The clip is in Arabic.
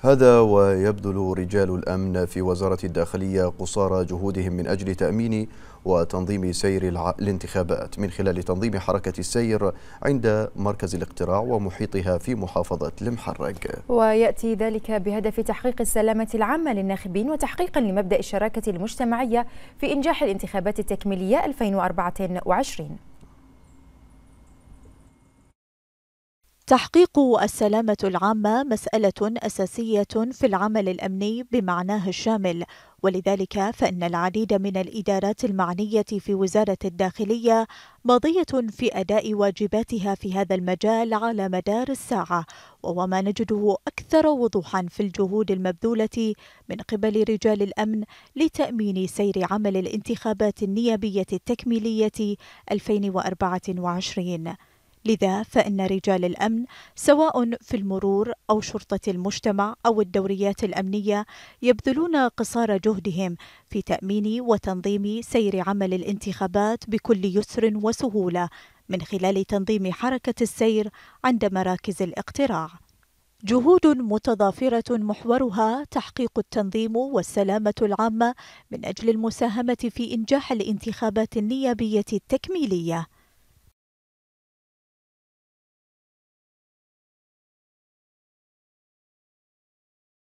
هذا ويبذل رجال الأمن في وزارة الداخلية قصارى جهودهم من أجل تأمين وتنظيم سير الانتخابات من خلال تنظيم حركة السير عند مركز الاقتراع ومحيطها في محافظة المحرق. ويأتي ذلك بهدف تحقيق السلامة العامة للناخبين وتحقيقا لمبدأ الشراكة المجتمعية في إنجاح الانتخابات التكميلية 2024 تحقيق السلامة العامة مسألة أساسية في العمل الأمني بمعناه الشامل، ولذلك فإن العديد من الإدارات المعنية في وزارة الداخلية ماضية في أداء واجباتها في هذا المجال على مدار الساعة، وهو ما نجده أكثر وضوحا في الجهود المبذولة من قبل رجال الأمن لتأمين سير عمل الانتخابات النيابية التكميلية 2024. لذا فإن رجال الأمن سواء في المرور أو شرطة المجتمع أو الدوريات الأمنية يبذلون قصارى جهدهم في تأمين وتنظيم سير عمل الانتخابات بكل يسر وسهولة من خلال تنظيم حركة السير عند مراكز الاقتراع. جهود متضافرة محورها تحقيق التنظيم والسلامة العامة من أجل المساهمة في إنجاح الانتخابات النيابية التكميلية.